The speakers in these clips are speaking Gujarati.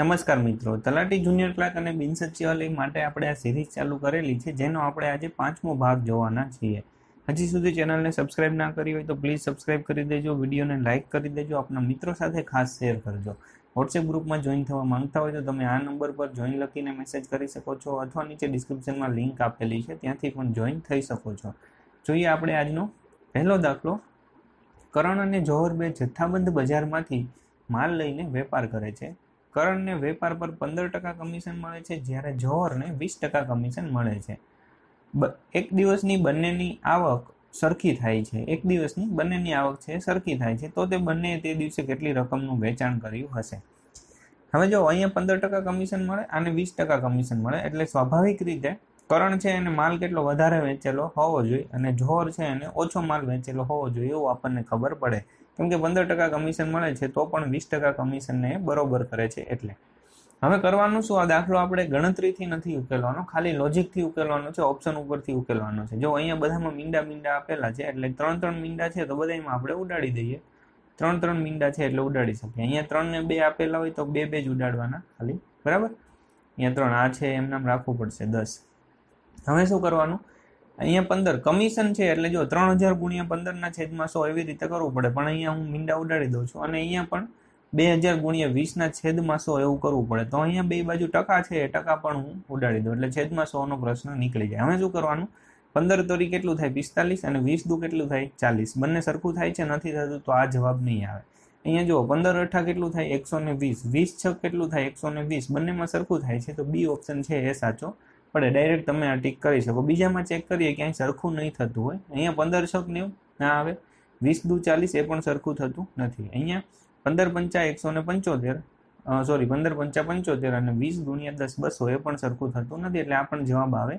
નમસ્કાર મિત્રો તલાટી જુનિયર ક્લાર્ક અને બિન સચિવાલય માટે આપણે આ સિરીઝ ચાલુ કરેલી છે જેનો આપણે આજે પાંચમો ભાગ જોવાના છીએ હજી સુધી ચેનલને સબસ્ક્રાઇબ ના કરી હોય તો પ્લીઝ સબસ્ક્રાઇબ કરી દેજો વિડીયોને લાઇક કરી દેજો આપણા મિત્રો સાથે ખાસ શેર કરજો વોટ્સએપ ગ્રુપમાં જોઈન થવા માંગતા હોય તો તમે આ નંબર પર જોઈન લખીને મેસેજ કરી શકો છો અથવા નીચે ડિસ્ક્રિપ્શનમાં લિંક આપેલી છે ત્યાંથી પણ જોઈન થઈ શકો છો જોઈએ આપણે આજનો પહેલો દાખલો કરણ અને જોહર બે જથ્થાબંધ બજારમાંથી માલ લઈને વેપાર કરે છે કરણને વેપાર પર પંદર ટકા કમિશન મળે છે જ્યારે જોહરને વીસ ટકા કમિશન મળે છે એક દિવસની બંનેની આવક સરખી થાય છે એક દિવસની બંનેની આવક છે સરખી થાય છે તો તે બંને તે દિવસે કેટલી રકમનું વેચાણ કર્યું હશે હવે જો અહીંયા પંદર ટકા કમિશન મળે અને વીસ ટકા કમિશન મળે એટલે સ્વાભાવિક રીતે કરણ છે એને માલ કેટલો વધારે વેચેલો હોવો જોઈએ અને જોહર છે એને ઓછો માલ વેચેલો હોવો જોઈએ એવું આપણને ખબર પડે કેમ કે પંદર ટકા કમિશન મળે છે તો પણ વીસ ટકા કમિશનને બરોબર કરે છે એટલે હવે કરવાનું શું આ દાખલો આપણે ગણતરીથી નથી ઉકેલવાનો ખાલી લોજિકથી ઉકેલવાનો છે ઓપ્શન ઉપરથી ઉકેલવાનો છે જો અહીંયા બધામાં મીંડા મીંડા આપેલા છે એટલે ત્રણ ત્રણ મીંડા છે તો બધામાં આપણે ઉડાડી દઈએ ત્રણ ત્રણ મીંડા છે એટલે ઉડાડી શકીએ અહીંયા ત્રણ ને બે આપેલા હોય તો બે બે જ ઉડાડવાના ખાલી બરાબર અહીંયા ત્રણ આ છે એમ નામ રાખવું પડશે દસ હવે શું કરવાનું અહીંયા પંદર કમિશન છે એટલે જો ત્રણ હજાર ગુણ્યા પંદરના છેદમાં સો એવી રીતે કરવું પડે પણ અહીંયા હું મીંડા ઉડાડી દઉં છું અને અહીંયા પણ બે હજાર ગુણ્યા વીસના છેદમાં સો એવું કરવું પડે તો અહીંયા બે બાજુ ટકા છે એ ટકા પણ હું ઉડાડી દઉં એટલે છેદમાં સોનો પ્રશ્ન નીકળી જાય હવે શું કરવાનું પંદર તરી કેટલું થાય પિસ્તાલીસ અને વીસ દુ કેટલું થાય ચાલીસ બંને સરખું થાય છે નથી થતું તો આ જવાબ નહીં આવે અહીંયા જુઓ પંદર અઠા કેટલું થાય એકસો ને વીસ વીસ છ કેટલું થાય એકસો ને વીસ બંનેમાં સરખું થાય છે તો બી ઓપ્શન છે એ સાચો પડે ડાયરેક્ટ તમે આ ટીક કરી શકો બીજામાં ચેક કરીએ કે અહીં સરખું નહીં થતું હોય અહીંયા પંદરસો નેવું ના આવે વીસ દુ ચાલીસ એ પણ સરખું થતું નથી અહીંયા પંદર પંચા એકસો ને પંચોતેર સોરી પંદર પંચા પંચોતેર અને વીસ ગુણ્યા દસ બસો એ પણ સરખું થતું નથી એટલે આ પણ જવાબ આવે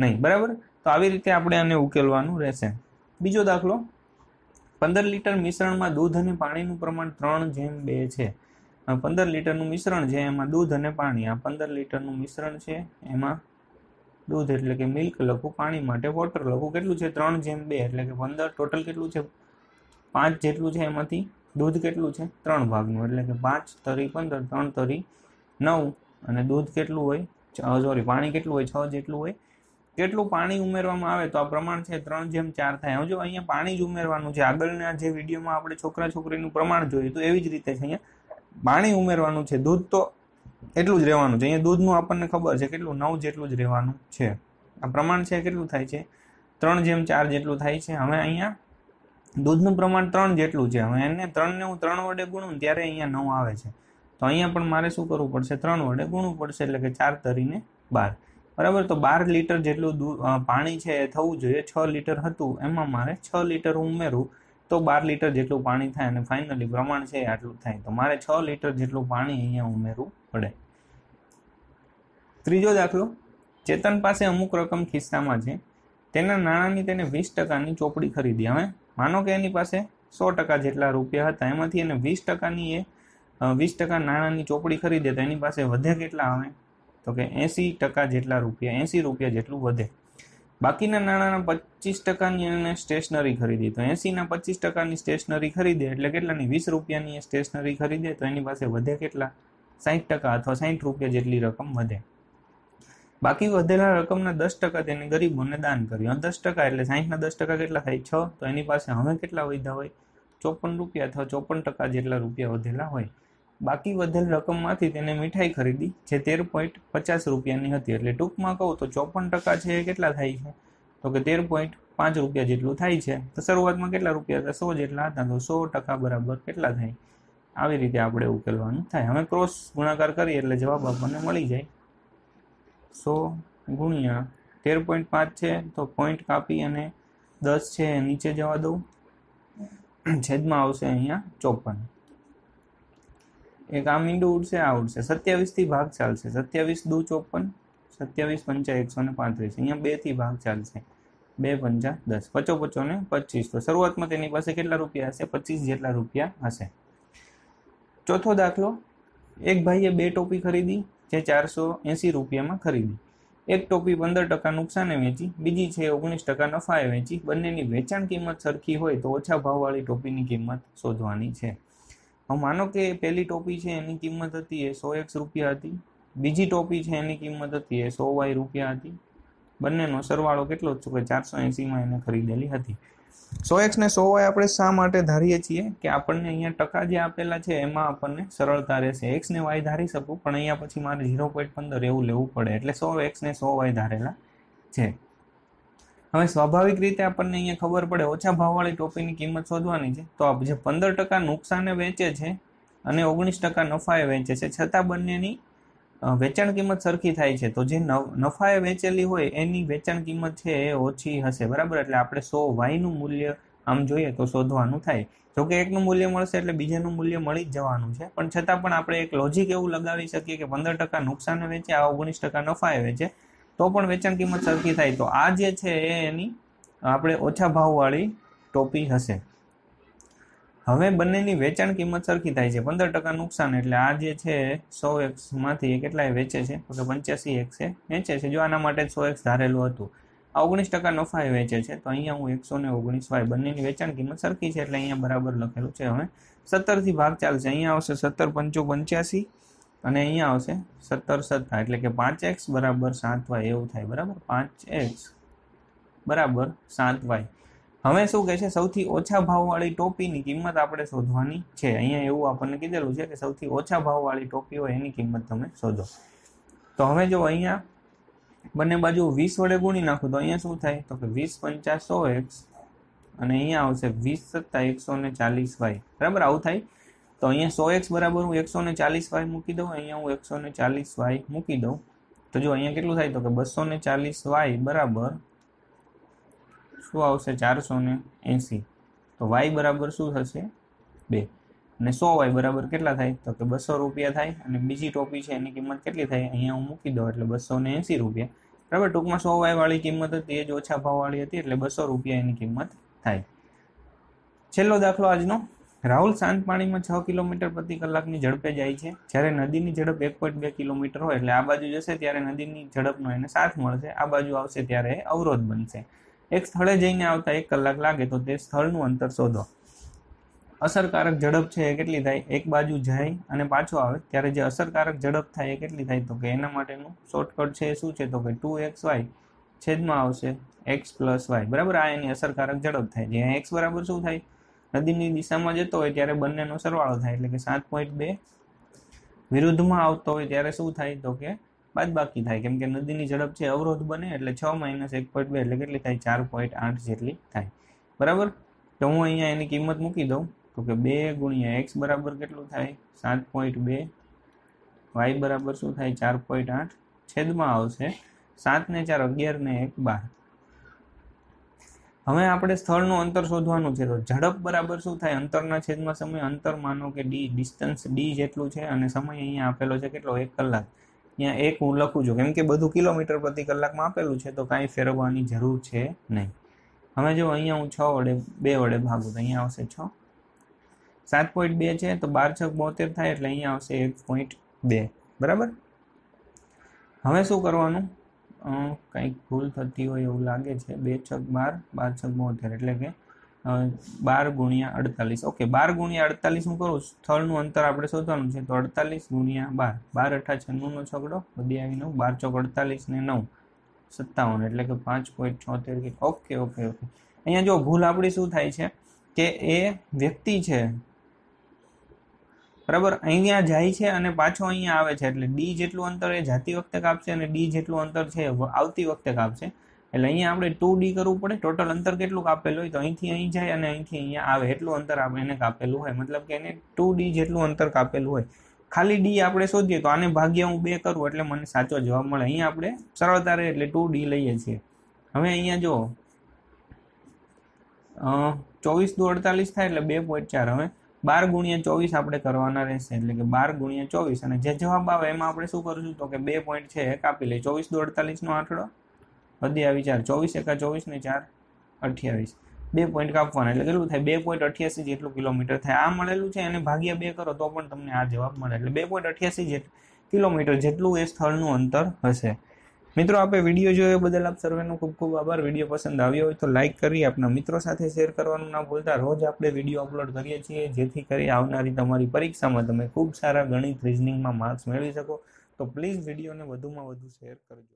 નહીં બરાબર તો આવી રીતે આપણે આને ઉકેલવાનું રહેશે બીજો દાખલો પંદર લીટર મિશ્રણમાં દૂધ અને પાણીનું પ્રમાણ ત્રણ જેમ બે છે પંદર લીટરનું મિશ્રણ છે એમાં દૂધ અને પાણી આ પંદર લીટરનું મિશ્રણ છે એમાં દૂધ એટલે કે મિલ્ક લખું પાણી માટે વોટર લખું કેટલું છે ત્રણ જેમ બે એટલે કે પંદર ટોટલ કેટલું છે પાંચ જેટલું છે એમાંથી દૂધ કેટલું છે ત્રણ ભાગનું એટલે કે પાંચ તરી પંદર ત્રણ તરી નવ અને દૂધ કેટલું હોય સોરી પાણી કેટલું હોય છ જેટલું હોય કેટલું પાણી ઉમેરવામાં આવે તો આ પ્રમાણ છે ત્રણ જેમ ચાર થાય હજુ અહીંયા પાણી જ ઉમેરવાનું છે આગળના જે વિડીયોમાં આપણે છોકરા છોકરીનું પ્રમાણ જોયું તો એવી જ રીતે છે અહીંયા પાણી ઉમેરવાનું છે દૂધ તો એટલું જ રહેવાનું છે અહીંયા દૂધનું આપણને ખબર છે કેટલું નવ જેટલું જ રહેવાનું છે આ પ્રમાણ છે કેટલું થાય છે ત્રણ જેમ ચાર જેટલું થાય છે હવે અહીંયા દૂધનું પ્રમાણ ત્રણ જેટલું છે હવે એને ત્રણને હું ત્રણ વડે ગુણું ત્યારે અહીંયા નવ આવે છે તો અહીંયા પણ મારે શું કરવું પડશે ત્રણ વડે ગુણવું પડશે એટલે કે ચાર તરીને બાર બરાબર તો બાર લીટર જેટલું દૂધ પાણી છે એ થવું જોઈએ છ લીટર હતું એમાં મારે છ લીટર ઉમેરું તો બાર લીટર જેટલું પાણી થાય અને ફાઇનલી પ્રમાણ છે આટલું થાય તો મારે છ લીટર જેટલું પાણી અહીંયા ઉમેરવું પડે ત્રીજો દાખલો ચેતન પાસે અમુક રકમ ખિસ્સામાં છે તેના નાણાંની તેને વીસ ટકાની ચોપડી ખરીદી હવે માનો કે એની પાસે સો ટકા જેટલા રૂપિયા હતા એમાંથી એને વીસ ટકાની એ વીસ ટકા નાણાંની ચોપડી ખરીદે તો એની પાસે વધે કેટલા આવે તો કે એંસી ટકા જેટલા રૂપિયા એંસી રૂપિયા જેટલું વધે બાકીના નાણાંના પચીસ ટકાની એને સ્ટેશનરી ખરીદી તો એંસીના પચીસ ટકાની સ્ટેશનરી ખરીદે એટલે કેટલાની વીસ રૂપિયાની સ્ટેશનરી ખરીદે તો એની પાસે વધે કેટલા સાહીઠ ટકા અથવા સાહીઠ રૂપિયા જેટલી રકમ વધે બાકી વધેલા રકમના દસ ટકા તેને ગરીબોને દાન કર્યું દસ ટકા એટલે સાહીઠના દસ ટકા કેટલા થાય છ તો એની પાસે હવે કેટલા વધ્યા હોય ચોપન રૂપિયા અથવા ચોપન ટકા જેટલા રૂપિયા વધેલા હોય બાકી વધેલ રકમમાંથી તેને મીઠાઈ ખરીદી જે તેર પોઈન્ટ પચાસ રૂપિયાની હતી એટલે ટૂંકમાં કહું તો ચોપન ટકા છે એ કેટલા થાય છે તો કે તેર પોઈન્ટ પાંચ રૂપિયા જેટલું થાય છે તો શરૂઆતમાં કેટલા રૂપિયા હતા સો જેટલા હતા તો સો ટકા બરાબર કેટલા થાય આવી રીતે આપણે ઉકેલવાનું થાય હવે ક્રોસ ગુણાકાર કરીએ એટલે જવાબ આપણને મળી જાય સો ગુણ્યા તેર પોઈન્ટ પાંચ છે તો પોઈન્ટ કાપી અને દસ છે નીચે જવા દઉં છેદમાં આવશે અહીંયા ચોપન એક આમ ઈંડું ઉડશે આ ઉડશે સત્યાવીસથી ભાગ ચાલશે સત્યાવીસ દુ ચોપન સત્યાવીસ પંચા એકસો ને પાંત્રીસ અહીંયા બેથી ભાગ ચાલશે બે પંચા દસ પચો પચો ને પચીસ તો શરૂઆતમાં તેની પાસે કેટલા રૂપિયા હશે પચીસ જેટલા રૂપિયા હશે ચોથો દાખલો એક ભાઈએ બે ટોપી ખરીદી જે ચારસો એંસી રૂપિયામાં ખરીદી એક ટોપી પંદર ટકા નુકસાને વેચી બીજી છે ઓગણીસ ટકા નફાએ વેચી બંનેની વેચાણ કિંમત સરખી હોય તો ઓછા ભાવવાળી ટોપીની કિંમત શોધવાની છે હવે માનો કે પહેલી ટોપી છે એની કિંમત હતી એ સો એક્સ રૂપિયા હતી બીજી ટોપી છે એની કિંમત હતી એ સો વાય રૂપિયા હતી બંનેનો સરવાળો કેટલો જ કે ચારસો એંસીમાં એને ખરીદેલી હતી સો એક્સ ને સો વાય આપણે શા માટે ધારીએ છીએ કે આપણને અહીંયા ટકા જે આપેલા છે એમાં આપણને સરળતા રહેશે એક્સ ને વાય ધારી શકું પણ અહીંયા પછી મારે ઝીરો પોઈન્ટ પંદર એવું લેવું પડે એટલે સો એક્સ ને સો વાય ધારેલા છે હવે સ્વાભાવિક રીતે આપણને અહીંયા ખબર પડે ઓછા ભાવવાળી ટોપીની કિંમત શોધવાની છે તો જે પંદર ટકા નુકસાને વેચે છે અને ઓગણીસ ટકા નફાએ વેચે છે છતાં બંનેની વેચાણ કિંમત સરખી થાય છે તો જે નફાએ વેચેલી હોય એની વેચાણ કિંમત છે એ ઓછી હશે બરાબર એટલે આપણે સો વાયનું મૂલ્ય આમ જોઈએ તો શોધવાનું થાય જોકે એકનું મૂલ્ય મળશે એટલે બીજાનું મૂલ્ય મળી જ જવાનું છે પણ છતાં પણ આપણે એક લોજિક એવું લગાવી શકીએ કે પંદર ટકા નુકસાને વેચે આ ઓગણીસ ટકા નફાએ વેચે તો પણ વેચાણ કિંમત સરખી થાય તો આ જે છે એ એની આપણે ઓછા ભાવવાળી ટોપી હશે હવે બંનેની વેચાણ કિંમત સરખી થાય છે પંદર ટકા નુકસાન એટલે આ જે છે સો એક્સમાંથી કેટલાય વેચે છે તો કે પંચ્યાસી એકસે વેચે છે જો આના માટે સો એક્સ ધારેલું હતું આ ઓગણીસ ટકા નફા એ વેચે છે તો અહીંયા હું એકસો ને ઓગણીસ વાય બંનેની વેચાણ કિંમત સરખી છે એટલે અહીંયા બરાબર લખેલું છે હવે સત્તરથી ભાગ ચાલશે અહીંયા આવશે સત્તર પંચો પંચ્યાસી અને અહીંયા આવશે સત્તર સત્તા એટલે કે પાંચ એક્સ બરાબર સાત વાય એવું થાય બરાબર પાંચ એક્સ બરાબર સાત વાય હવે શું કહે છે સૌથી ઓછા ભાવવાળી ટોપીની કિંમત આપણે શોધવાની છે અહીંયા એવું આપણને કીધેલું છે કે સૌથી ઓછા ભાવવાળી ટોપી હોય એની કિંમત તમે શોધો તો હવે જો અહીંયા બંને બાજુ વીસ વડે ગુણી નાખો તો અહીંયા શું થાય તો કે વીસ પંચાસ સો એક્સ અને અહીંયા આવશે વીસ સત્તા એકસો ને ચાલીસ વાય બરાબર આવું થાય તો અહીંયા સો એક્સ બરાબર હું એકસો ને ચાલીસ વાય મૂકી દઉં અહીંયા હું એકસો ને ચાલીસ વાય મૂકી દઉં તો જો અહીંયા કેટલું થાય તો કે બસો ને ચાલીસ વાય બરાબર શું આવશે ચારસો ને એંસી તો વાય બરાબર શું થશે બે અને સો વાય બરાબર કેટલા થાય તો કે બસો રૂપિયા થાય અને બીજી ટોપી છે એની કિંમત કેટલી થાય અહીંયા હું મૂકી દઉં એટલે બસો ને એંસી રૂપિયા બરાબર ટૂંકમાં સો વાયવાળી કિંમત હતી એ જ ઓછા ભાવવાળી હતી એટલે બસો રૂપિયા એની કિંમત થાય છેલ્લો દાખલો આજનો રાહુલ શાંત પાણીમાં છ કિલોમીટર પ્રતિ કલાકની ઝડપે જાય છે જ્યારે નદીની ઝડપ એક પોઈન્ટ બે કિલોમીટર હોય એટલે આ બાજુ જશે ત્યારે નદીની ઝડપનો એને સાથ મળશે આ બાજુ આવશે ત્યારે અવરોધ બનશે એક સ્થળે જઈને આવતા એક કલાક લાગે તો તે સ્થળનું અંતર શોધો અસરકારક ઝડપ છે એ કેટલી થાય એક બાજુ જાય અને પાછો આવે ત્યારે જે અસરકારક ઝડપ થાય એ કેટલી થાય તો કે એના માટેનું શોર્ટકટ છે એ શું છે તો કે ટુ એક્સ વાય છેદમાં આવશે એક્સ પ્લસ વાય બરાબર આ એની અસરકારક ઝડપ થાય જ્યાં એક્સ બરાબર શું થાય નદીની દિશામાં જતો હોય ત્યારે બંનેનો સરવાળો થાય એટલે કે સાત પોઈન્ટ બે વિરુદ્ધમાં આવતો હોય ત્યારે શું થાય તો કે બાદબાકી થાય કેમ કે નદીની ઝડપ છે અવરોધ બને એટલે છ માઇનસ એક પોઈન્ટ બે એટલે કેટલી થાય ચાર પોઈન્ટ આઠ જેટલી થાય બરાબર તો હું અહીંયા એની કિંમત મૂકી દઉં તો કે બે ગુણ્યા એક્સ બરાબર કેટલું થાય સાત પોઈન્ટ બે વાય બરાબર શું થાય ચાર પોઈન્ટ આઠ છેદમાં આવશે સાત ને ચાર અગિયાર ને એક બાર હવે આપણે સ્થળનું અંતર શોધવાનું છે તો ઝડપ બરાબર શું થાય અંતરના છેદમાં સમય અંતર માનો કે ડી ડિસ્ટન્સ ડી જેટલું છે અને સમય અહીંયા આપેલો છે કેટલો એક કલાક અહીંયા એક હું લખું છું કેમ કે બધું કિલોમીટર પ્રતિ કલાકમાં આપેલું છે તો કાંઈ ફેરવવાની જરૂર છે નહીં હવે જો અહીંયા હું છ વડે બે વડે ભાગું તો અહીંયા આવશે છ સાત પોઈન્ટ બે છે તો બાર છ બોતેર થાય એટલે અહીંયા આવશે એક પોઈન્ટ બે બરાબર હવે શું કરવાનું કંઈક ભૂલ થતી હોય એવું લાગે છે બે છક બાર બાર છક બોતેર એટલે કે બાર ગુણ્યા અડતાલીસ ઓકે બાર ગુણ્યા અડતાલીસ હું કરું સ્થળનું અંતર આપણે શોધવાનું છે તો અડતાલીસ ગુણ્યા બાર બાર અઠા છન્નુંનો છગડો વધી આવી નવ બાર ચોક અડતાલીસ ને નવ સત્તાવન એટલે કે પાંચ પોઈન્ટ છોતેર ઓકે ઓકે ઓકે અહીંયા જો ભૂલ આપણી શું થાય છે કે એ વ્યક્તિ છે બરાબર અહીંયા જાય છે અને પાછો અહીંયા આવે છે એટલે ડી જેટલું અંતર એ જાતી વખતે કાપશે અને ડી જેટલું અંતર છે આવતી વખતે કાપશે એટલે અહીંયા આપણે ટુ ડી કરવું પડે ટોટલ અંતર કેટલું કાપેલું હોય તો અહીંથી અહીં જાય અને અહીંથી અહીંયા આવે એટલું અંતર આપણે એને કાપેલું હોય મતલબ કે એને ટુ ડી જેટલું અંતર કાપેલું હોય ખાલી ડી આપણે શોધીએ તો આને ભાગ્યા હું બે કરું એટલે મને સાચો જવાબ મળે અહીંયા આપણે સરળતા રહે એટલે ટુ ડી લઈએ છીએ હવે અહીંયા જો ચોવીસ દુ અડતાલીસ થાય એટલે બે પોઈન્ટ ચાર હવે બાર ગુણ્યા ચોવીસ આપણે કરવાના રહેશે એટલે કે બાર ગુણ્યા ચોવીસ અને જે જવાબ આવે એમાં આપણે શું કરીશું તો કે બે પોઈન્ટ છે એ કાપી લઈએ ચોવીસ દો અડતાલીસનો આંકડો અધ્યાવી ચાર ચોવીસ એકા ચોવીસ ને ચાર અઠ્યાવીસ બે પોઈન્ટ કાપવાના એટલે કેટલું થાય બે પોઈન્ટ અઠ્યાસી જેટલું કિલોમીટર થાય આ મળેલું છે અને ભાગ્યા બે કરો તો પણ તમને આ જવાબ મળે એટલે બે પોઈન્ટ અઠ્યાસી જેટ કિલોમીટર જેટલું એ સ્થળનું અંતર હશે મિત્રો આપણે વિડીયો જોયો બદલ આપ સર્વેનો ખૂબ ખૂબ આભાર વિડીયો પસંદ આવ્યો હોય તો લાઇક કરી આપના મિત્રો સાથે શેર કરવાનું ના ભૂલતા રોજ આપણે વિડીયો અપલોડ કરીએ છીએ જેથી કરી આવનારી તમારી પરીક્ષામાં તમે ખૂબ સારા ગણિત રિઝનિંગમાં માર્ક્સ મેળવી શકો તો પ્લીઝ વિડીયોને વધુમાં વધુ શેર કરજો